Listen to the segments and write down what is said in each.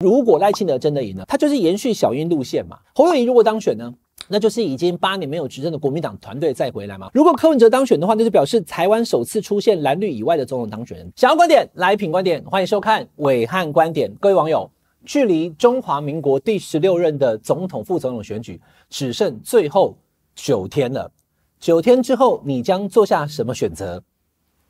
如果赖清德真的赢了，他就是延续小英路线嘛。侯友仪如果当选呢，那就是已经八年没有执政的国民党团队再回来嘛。如果柯文哲当选的话，那就表示台湾首次出现蓝绿以外的总统当选人。想要观点来品观点，欢迎收看伟汉观点。各位网友，距离中华民国第十六任的总统副总统选举只剩最后九天了。九天之后，你将做下什么选择？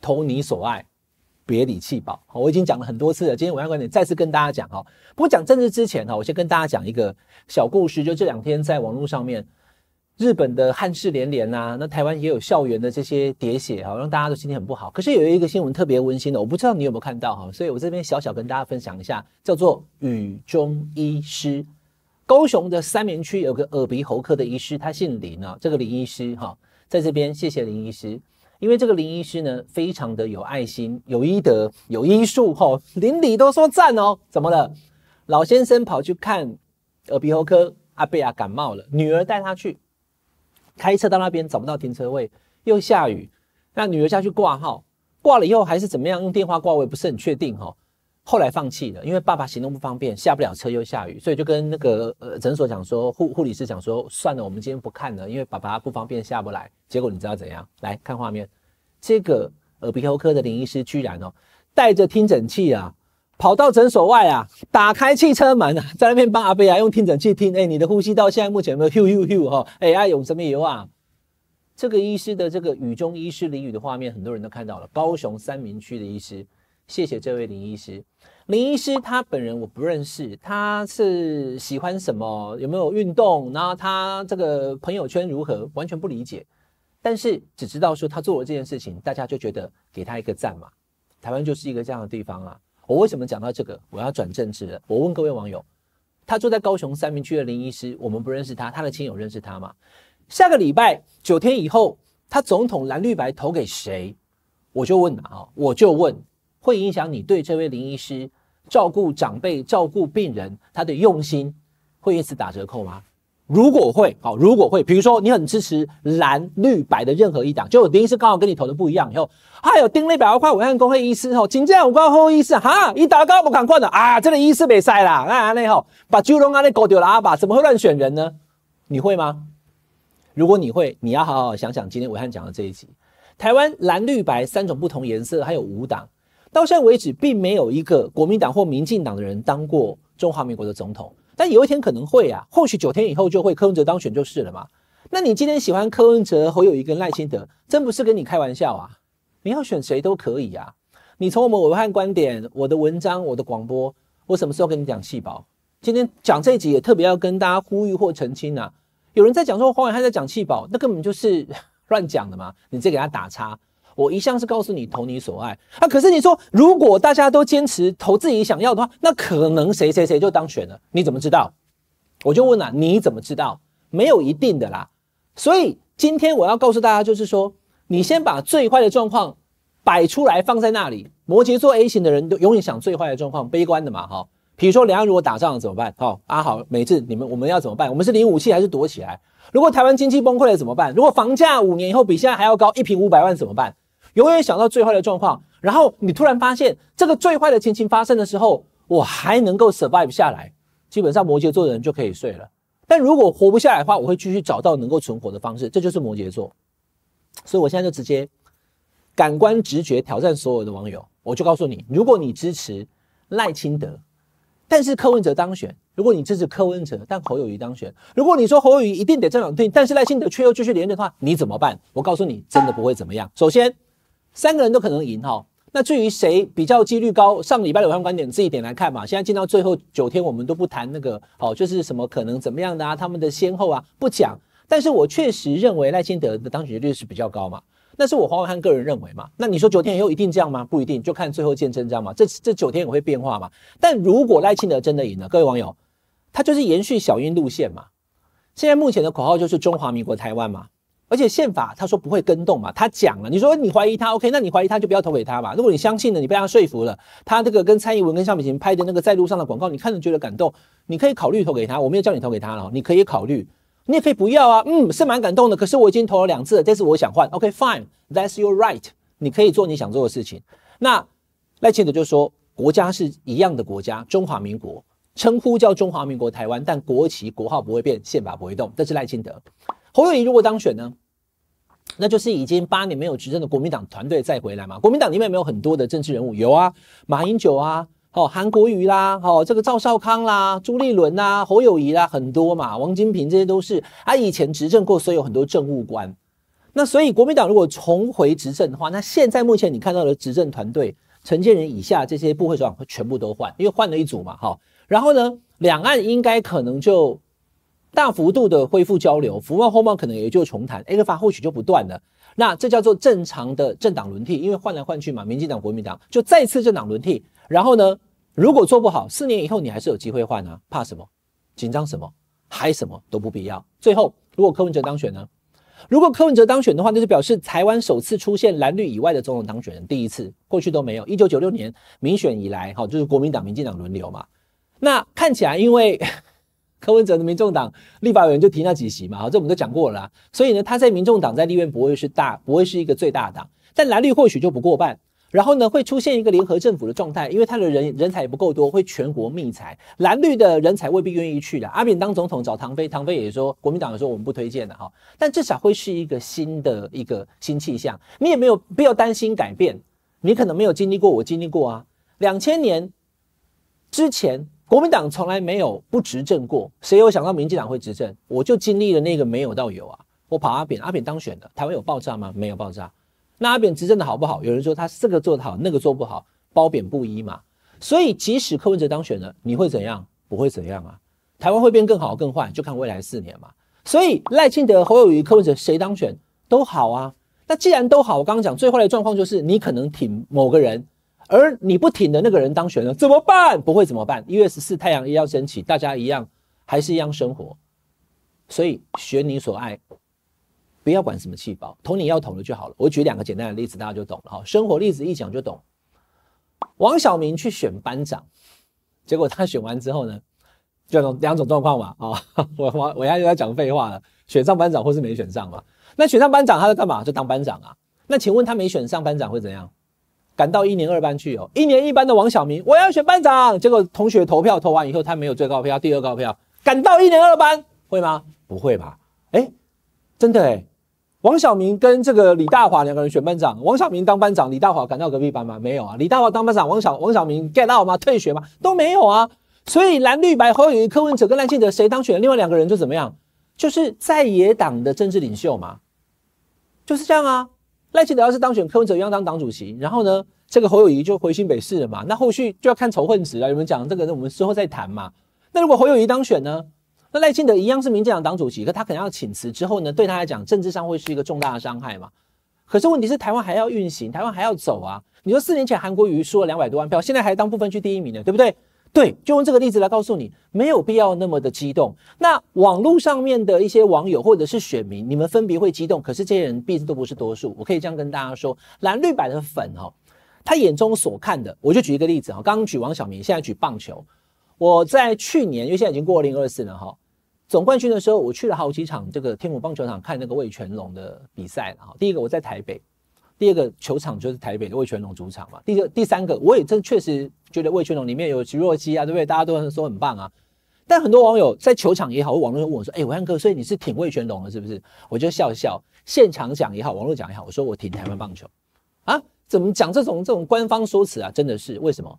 投你所爱。别理气饱，我已经讲了很多次了。今天我要跟你再次跟大家讲哈。不过讲政治之前哈，我先跟大家讲一个小故事。就这两天在网络上面，日本的汉事连连啊，那台湾也有校园的这些喋血哈，让大家都心情很不好。可是有一个新闻特别温馨的，我不知道你有没有看到哈，所以我这边小小跟大家分享一下，叫做雨中医师。高雄的三明区有个耳鼻喉科的医师，他姓林啊，这个林医师哈，在这边谢谢林医师。因为这个林医师呢，非常的有爱心、有医德、有医术，哈，邻里都说赞哦。怎么了？老先生跑去看耳鼻喉科，阿贝亚感冒了，女儿带他去，开车到那边找不到停车位，又下雨，让女儿下去挂号，挂了以后还是怎么样？用电话挂位不是很确定，哈。后来放弃了，因为爸爸行动不方便，下不了车又下雨，所以就跟那个呃诊所讲说，护护理师讲说算了，我们今天不看了，因为爸爸不方便下不来。结果你知道怎样？来看画面，这个耳鼻喉科的林医师居然哦，带着听诊器啊，跑到诊所外啊，打开汽车门啊，在那边帮阿贝啊用听诊器听，哎，你的呼吸道现在目前有没有呼呼呼哈？哎，啊、有什么有啊？这个医师的这个雨中医师淋雨的画面，很多人都看到了。高雄三明区的医师。谢谢这位林医师。林医师他本人我不认识，他是喜欢什么？有没有运动？然后他这个朋友圈如何？完全不理解。但是只知道说他做了这件事情，大家就觉得给他一个赞嘛。台湾就是一个这样的地方啊。我为什么讲到这个？我要转正职了。我问各位网友：他住在高雄三明区的林医师，我们不认识他，他的亲友认识他吗？下个礼拜九天以后，他总统蓝绿白投给谁？我就问啊，我就问。会影响你对这位林医师照顾长辈、照顾病人他的用心，会因此打折扣吗？如果会，好，如果会，比如说你很支持蓝、绿、白的任何一党，就林医师刚好跟你投的不一样，以后还有丁立百示快委汉工会医师吼，请进样五工会医师哈，一打高不敢管的啊，这个医师没塞啦，啊那吼把九龙安那搞丢了阿爸，怎么会乱选人呢？你会吗？如果你会，你要好好想想今天委汉讲的这一集，台湾蓝、绿、白三种不同颜色，还有五党。到现在为止，并没有一个国民党或民进党的人当过中华民国的总统。但有一天可能会啊，或许九天以后就会柯文哲当选就是了嘛。那你今天喜欢柯文哲，侯友谊跟赖清德，真不是跟你开玩笑啊！你要选谁都可以啊。你从我们伟汉观点，我的文章，我的广播，我什么时候跟你讲气保？今天讲这一集也特别要跟大家呼吁或澄清啊，有人在讲说黄伟汉在讲气保，那根本就是 乱讲的嘛！你再给他打叉。我一向是告诉你投你所爱啊，可是你说如果大家都坚持投自己想要的话，那可能谁谁谁就当选了。你怎么知道？我就问了，你怎么知道？没有一定的啦。所以今天我要告诉大家，就是说，你先把最坏的状况摆出来放在那里。摩羯座 A 型的人都永远想最坏的状况，悲观的嘛哈。比如说两岸如果打仗了怎么办？好，阿豪、美智，你们我们要怎么办？我们是领武器还是躲起来？如果台湾经济崩溃了怎么办？如果房价五年以后比现在还要高，一平五百万怎么办？永远想到最坏的状况，然后你突然发现这个最坏的情形发生的时候，我还能够 survive 下来，基本上摩羯座的人就可以睡了。但如果活不下来的话，我会继续找到能够存活的方式，这就是摩羯座。所以我现在就直接感官直觉挑战所有的网友，我就告诉你，如果你支持赖清德，但是柯文哲当选；如果你支持柯文哲，但侯友谊当选；如果你说侯友谊一定得站岗队，但是赖清德却又继续连任的话，你怎么办？我告诉你，真的不会怎么样。首先。三个人都可能赢哈，那至于谁比较几率高，上礼拜的宏观观点自己点来看嘛，现在进到最后九天，我们都不谈那个，好就是什么可能怎么样的啊，他们的先后啊不讲，但是我确实认为赖清德的当选率是比较高嘛，那是我黄伟汉个人认为嘛，那你说九天以后一定这样吗？不一定，就看最后见真章嘛，这这九天也会变化嘛，但如果赖清德真的赢了，各位网友，他就是延续小英路线嘛，现在目前的口号就是中华民国台湾嘛。而且宪法他说不会跟动嘛，他讲了，你说你怀疑他，OK，那你怀疑他就不要投给他嘛。如果你相信了，你被他说服了，他那个跟蔡英文跟尚美行拍的那个在路上的广告，你看着觉得感动，你可以考虑投给他。我没有叫你投给他了，你可以考虑，你也可以不要啊。嗯，是蛮感动的，可是我已经投了两次，这次我想换。OK，fine，that's your right，你可以做你想做的事情。那赖清德就说，国家是一样的国家，中华民国称呼叫中华民国台湾，但国旗国号不会变，宪法不会动，这是赖清德。侯友谊如果当选呢，那就是已经八年没有执政的国民党团队再回来嘛。国民党里面没有很多的政治人物？有啊，马英九啊，哦，韩国瑜啦，哦，这个赵少康啦，朱立伦啦，侯友谊啦，很多嘛。王金平这些都是啊，以前执政过，所以有很多政务官。那所以国民党如果重回执政的话，那现在目前你看到的执政团队，陈建仁以下这些部会长全部都换，因为换了一组嘛，哈。然后呢，两岸应该可能就。大幅度的恢复交流，福茂后茂可能也就重谈德法或许就不断了。那这叫做正常的政党轮替，因为换来换去嘛，民进党、国民党就再次政党轮替。然后呢，如果做不好，四年以后你还是有机会换啊，怕什么？紧张什么？还什么都不必要。最后，如果柯文哲当选呢？如果柯文哲当选的话，那就表示台湾首次出现蓝绿以外的总统当选人，第一次过去都没有。一九九六年民选以来，哈，就是国民党、民进党轮流嘛。那看起来因为。柯文哲的民众党立法委员就提那几席嘛，好，这我们都讲过了。所以呢，他在民众党在立院不会是大，不会是一个最大党，但蓝绿或许就不过半。然后呢，会出现一个联合政府的状态，因为他的人人才也不够多，会全国觅才，蓝绿的人才未必愿意去的。阿扁当总统找唐飞，唐飞也说国民党说我们不推荐的哈，但至少会是一个新的一个新气象。你也没有必要担心改变，你可能没有经历过，我经历过啊。两千年之前。国民党从来没有不执政过，谁有想到民进党会执政？我就经历了那个没有到有啊。我跑阿扁，阿扁当选了，台湾有爆炸吗？没有爆炸。那阿扁执政的好不好？有人说他这个做得好，那个做不好，褒贬不一嘛。所以即使柯文哲当选了，你会怎样？我会怎样啊？台湾会变更好更坏，就看未来四年嘛。所以赖清德、侯友宜、柯文哲谁当选都好啊。那既然都好，我刚刚讲最坏的状况就是，你可能挺某个人。而你不挺的那个人当选了怎么办？不会怎么办？一月十四太阳一样升起，大家一样还是一样生活。所以选你所爱，不要管什么气包，投你要投的就好了。我举两个简单的例子，大家就懂了哈。生活例子一讲就懂。王小明去选班长，结果他选完之后呢，就两种状况嘛啊，我我我现在讲废话了，选上班长或是没选上嘛。那选上班长他在干嘛？就当班长啊。那请问他没选上班长会怎样？赶到一年二班去哦，一年一班的王小明，我要选班长。结果同学投票投完以后，他没有最高票，第二高票。赶到一年二班，会吗？不会吧？哎，真的哎，王小明跟这个李大华两个人选班长，王小明当班长，李大华赶到隔壁班吗？没有啊，李大华当班长，王小王小明 get out 吗？退学吗？都没有啊。所以蓝绿白红与科文者跟赖清德谁当选，另外两个人就怎么样？就是在野党的政治领袖嘛，就是这样啊。赖清德要是当选，柯文哲一样当党主席，然后呢，这个侯友谊就回新北市了嘛。那后续就要看仇恨值了。有没有讲这个？我们之后再谈嘛。那如果侯友谊当选呢，那赖清德一样是民进党党主席，可他可能要请辞。之后呢，对他来讲，政治上会是一个重大的伤害嘛。可是问题是，台湾还要运行，台湾还要走啊。你说四年前韩国瑜输了两百多万票，现在还当部分区第一名呢，对不对？对，就用这个例子来告诉你，没有必要那么的激动。那网络上面的一些网友或者是选民，你们分别会激动，可是这些人毕竟都不是多数。我可以这样跟大家说，蓝绿版的粉哈，他眼中所看的，我就举一个例子啊，刚刚举王小明，现在举棒球。我在去年，因为现在已经过二零二四了哈，总冠军的时候，我去了好几场这个天母棒球场看那个魏全龙的比赛了哈。第一个我在台北。第二个球场就是台北的味全龙主场嘛。第个第三个我也真确实觉得味全龙里面有徐若曦啊，对不对？大家都说很棒啊。但很多网友在球场也好，网络问我说：“哎，伟汉哥，所以你是挺味全龙的，是不是？”我就笑笑。现场讲也好，网络讲也好，我说我挺台湾棒球啊。怎么讲这种这种官方说辞啊？真的是为什么？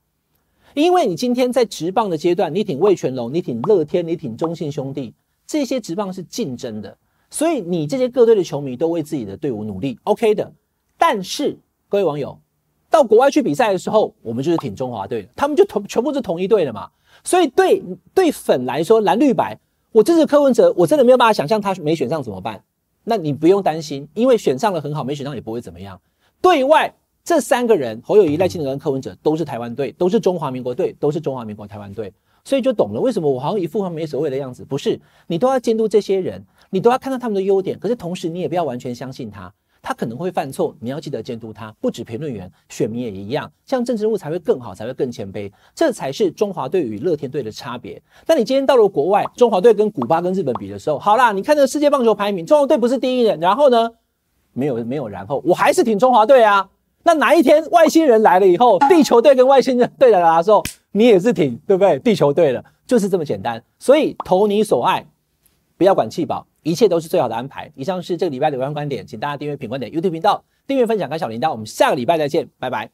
因为你今天在职棒的阶段，你挺味全龙，你挺乐天，你挺中信兄弟，这些职棒是竞争的，所以你这些各队的球迷都为自己的队伍努力，OK 的。但是各位网友，到国外去比赛的时候，我们就是挺中华队的，他们就同全部是同一队的嘛。所以对对粉来说，蓝绿白，我支持柯文哲，我真的没有办法想象他没选上怎么办。那你不用担心，因为选上了很好，没选上也不会怎么样。对外这三个人，侯友谊、赖清德跟柯文哲都是台湾队，都是中华民国队，都是中华民国台湾队，所以就懂了为什么我好像一副很没所谓的样子。不是，你都要监督这些人，你都要看到他们的优点，可是同时你也不要完全相信他。他可能会犯错，你要记得监督他。不止评论员，选民也一样。这样政治人物才会更好，才会更谦卑。这才是中华队与乐天队的差别。但你今天到了国外，中华队跟古巴、跟日本比的时候，好啦，你看这个世界棒球排名，中华队不是第一人，然后呢，没有没有，然后我还是挺中华队啊。那哪一天外星人来了以后，地球队跟外星人队来的时候，你也是挺，对不对？地球队的，就是这么简单。所以投你所爱，不要管气保。一切都是最好的安排。以上是这个礼拜的微观观点，请大家订阅品观点 YouTube 频道，订阅分享开小铃铛，我们下个礼拜再见，拜拜。